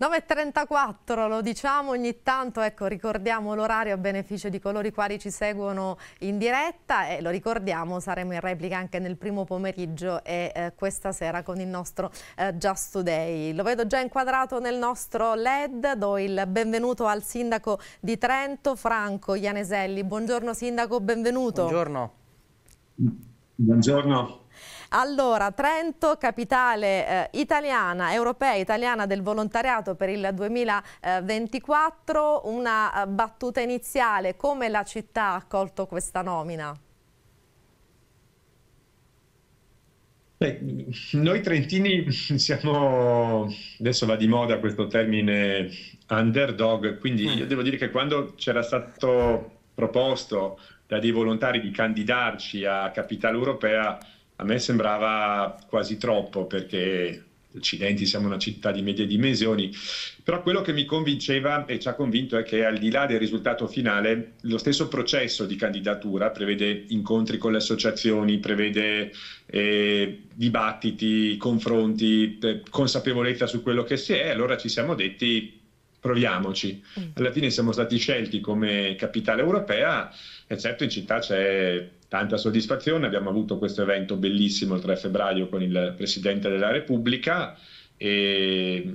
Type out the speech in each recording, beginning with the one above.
9.34, lo diciamo ogni tanto, ecco, ricordiamo l'orario a beneficio di coloro i quali ci seguono in diretta e lo ricordiamo, saremo in replica anche nel primo pomeriggio e eh, questa sera con il nostro eh, Just Today. Lo vedo già inquadrato nel nostro LED, do il benvenuto al sindaco di Trento, Franco Ianeselli. Buongiorno sindaco, benvenuto. Buongiorno. Buongiorno. Allora, Trento, capitale eh, italiana, europea, italiana del volontariato per il 2024, una eh, battuta iniziale, come la città ha accolto questa nomina? Beh, noi trentini siamo, adesso va di moda questo termine underdog, quindi mm. io devo dire che quando c'era stato proposto da dei volontari di candidarci a Capitale Europea, a me sembrava quasi troppo perché Occidenti siamo una città di medie dimensioni, però quello che mi convinceva e ci ha convinto è che al di là del risultato finale, lo stesso processo di candidatura prevede incontri con le associazioni, prevede eh, dibattiti, confronti, eh, consapevolezza su quello che si è, allora ci siamo detti proviamoci. Mm. Alla fine siamo stati scelti come capitale europea e certo in città c'è tanta soddisfazione. Abbiamo avuto questo evento bellissimo il 3 febbraio con il Presidente della Repubblica e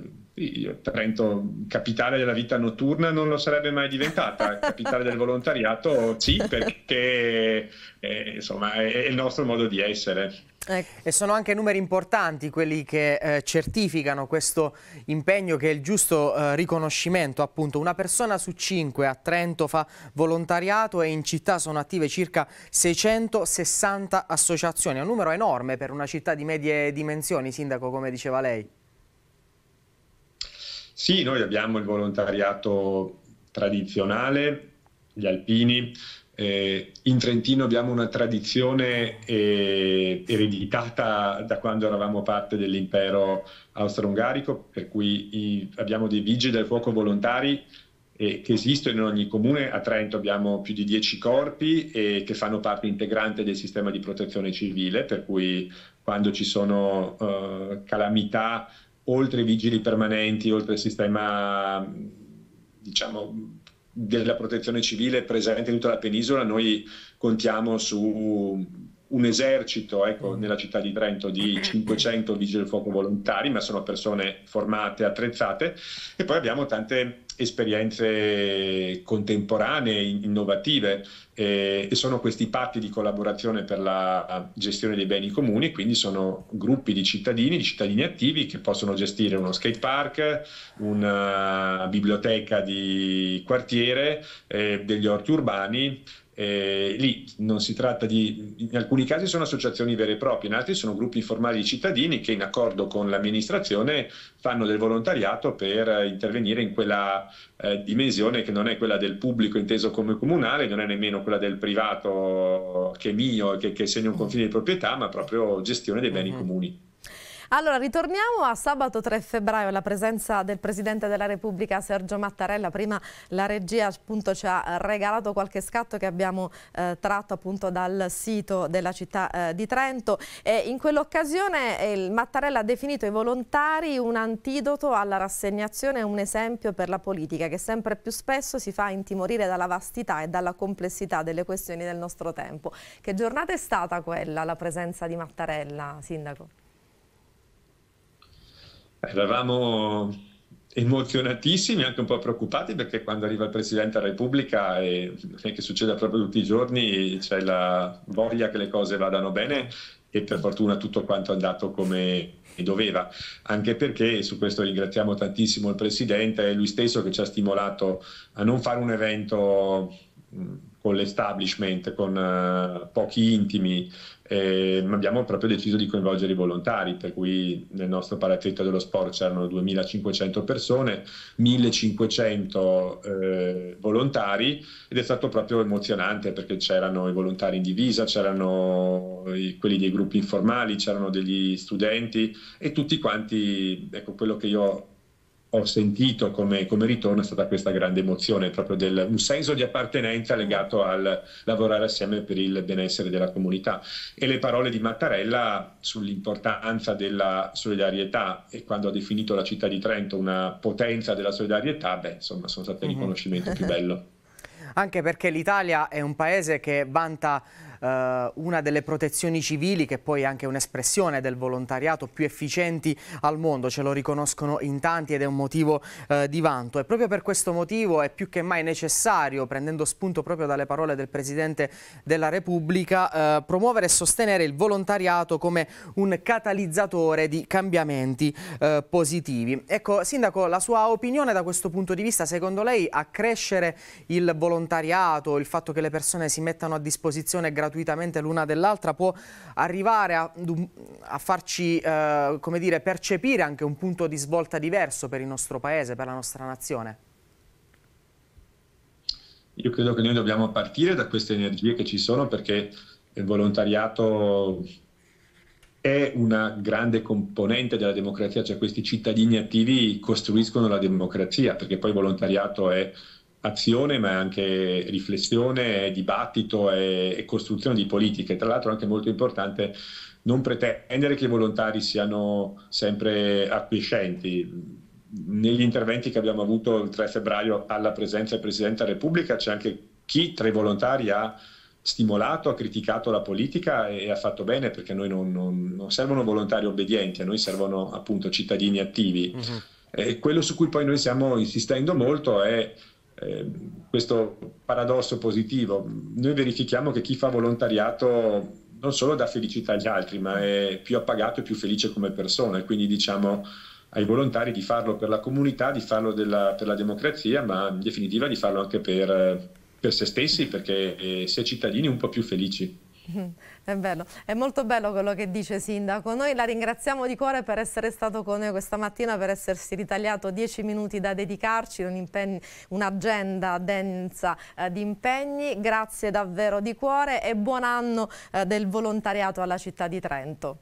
Trento, capitale della vita notturna, non lo sarebbe mai diventata, capitale del volontariato sì, perché eh, insomma, è il nostro modo di essere. Ecco. E sono anche numeri importanti quelli che eh, certificano questo impegno che è il giusto eh, riconoscimento. Appunto, una persona su cinque a Trento fa volontariato e in città sono attive circa 660 associazioni. È un numero enorme per una città di medie dimensioni, Sindaco, come diceva lei. Sì, noi abbiamo il volontariato tradizionale, gli alpini, eh, in Trentino abbiamo una tradizione eh, ereditata da quando eravamo parte dell'impero austro-ungarico, per cui i, abbiamo dei vigili del fuoco volontari eh, che esistono in ogni comune. A Trento abbiamo più di 10 corpi eh, che fanno parte integrante del sistema di protezione civile, per cui quando ci sono eh, calamità, oltre i vigili permanenti, oltre il sistema diciamo della protezione civile presente in tutta la penisola, noi contiamo su un esercito ecco, mm. nella città di Trento di 500 vigili del fuoco volontari, ma sono persone formate, attrezzate, e poi abbiamo tante esperienze contemporanee, innovative, eh, e sono questi patti di collaborazione per la gestione dei beni comuni, quindi sono gruppi di cittadini, di cittadini attivi che possono gestire uno skate park, una biblioteca di quartiere, eh, degli orti urbani, eh, lì non si tratta di, in alcuni casi sono associazioni vere e proprie, in altri sono gruppi informali di cittadini che in accordo con l'amministrazione fanno del volontariato per intervenire in quella eh, dimensione che non è quella del pubblico inteso come comunale, non è nemmeno quella del privato che è mio, che, che segna un confine di proprietà, ma proprio gestione dei beni mhm. comuni. Allora, ritorniamo a sabato 3 febbraio, alla presenza del Presidente della Repubblica Sergio Mattarella. Prima la regia appunto, ci ha regalato qualche scatto che abbiamo eh, tratto appunto, dal sito della città eh, di Trento. E in quell'occasione eh, Mattarella ha definito i volontari un antidoto alla rassegnazione e un esempio per la politica che sempre più spesso si fa intimorire dalla vastità e dalla complessità delle questioni del nostro tempo. Che giornata è stata quella, la presenza di Mattarella, Sindaco? Eravamo emozionatissimi, anche un po' preoccupati perché quando arriva il Presidente della Repubblica e, che succede proprio tutti i giorni c'è la voglia che le cose vadano bene e per fortuna tutto quanto è andato come doveva, anche perché, su questo ringraziamo tantissimo il Presidente, e lui stesso che ci ha stimolato a non fare un evento con l'establishment, con eh, pochi intimi, eh, ma abbiamo proprio deciso di coinvolgere i volontari, per cui nel nostro paratritto dello sport c'erano 2500 persone, 1500 eh, volontari ed è stato proprio emozionante perché c'erano i volontari in divisa, c'erano i, quelli dei gruppi informali, c'erano degli studenti e tutti quanti, ecco quello che io ho sentito come, come, ritorno è stata questa grande emozione, proprio del, un senso di appartenenza legato al lavorare assieme per il benessere della comunità. E le parole di Mattarella sull'importanza della solidarietà e quando ha definito la città di Trento una potenza della solidarietà, beh, insomma, sono state mhm. il riconoscimento più bello. Anche perché l'Italia è un paese che vanta eh, una delle protezioni civili che poi è anche un'espressione del volontariato più efficienti al mondo, ce lo riconoscono in tanti ed è un motivo eh, di vanto e proprio per questo motivo è più che mai necessario, prendendo spunto proprio dalle parole del Presidente della Repubblica, eh, promuovere e sostenere il volontariato come un catalizzatore di cambiamenti eh, positivi. Ecco, Sindaco, la sua opinione da questo punto di vista, secondo lei accrescere il volontariato, il fatto che le persone si mettano a disposizione gratuitamente gratuitamente l'una dell'altra può arrivare a, a farci eh, dire, percepire anche un punto di svolta diverso per il nostro paese, per la nostra nazione? Io credo che noi dobbiamo partire da queste energie che ci sono perché il volontariato è una grande componente della democrazia, cioè questi cittadini attivi costruiscono la democrazia, perché poi il volontariato è azione, ma anche riflessione, dibattito e costruzione di politiche. Tra l'altro è anche molto importante non pretendere che i volontari siano sempre acquiescenti. Negli interventi che abbiamo avuto il 3 febbraio alla presenza del Presidente della Repubblica c'è anche chi tra i volontari ha stimolato, ha criticato la politica e, ha fatto bene perché a noi non, non, non servono volontari obbedienti, a noi servono appunto cittadini attivi. Uh-huh. E quello su cui poi noi stiamo insistendo molto è eh, questo paradosso positivo. Noi verifichiamo che chi fa volontariato non solo dà felicità agli altri, ma è più appagato e più felice come persona e quindi diciamo ai volontari di farlo per la comunità, di farlo della, per la democrazia, ma in definitiva di farlo anche per, per se stessi, perché eh, si è cittadini un po' più felici. È bello, è molto bello quello che dice Sindaco. Noi la ringraziamo di cuore per essere stato con noi questa mattina, per essersi ritagliato dieci minuti da dedicarci, un'agenda un densa eh, di impegni. Grazie davvero di cuore e buon anno eh, del volontariato alla città di Trento.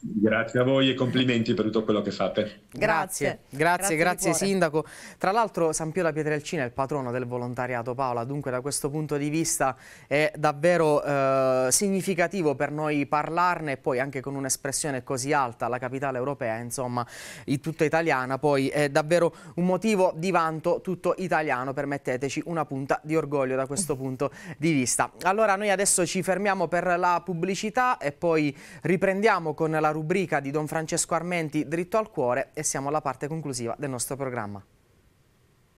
Grazie a voi e complimenti per tutto quello che fate. Grazie, grazie, grazie, grazie Sindaco. Tra l'altro San Pio da Pietrelcina è il patrono del volontariato Paola, dunque da questo punto di vista è davvero eh, significativo per noi parlarne e poi anche con un'espressione così alta, la capitale europea, insomma, in tutta italiana, poi è davvero un motivo di vanto tutto italiano, permetteteci una punta di orgoglio da questo punto di vista. Allora noi adesso ci fermiamo per la pubblicità e poi riprendiamo con la la rubrica di Don Francesco Armenti Dritto al cuore e siamo alla parte conclusiva del nostro programma.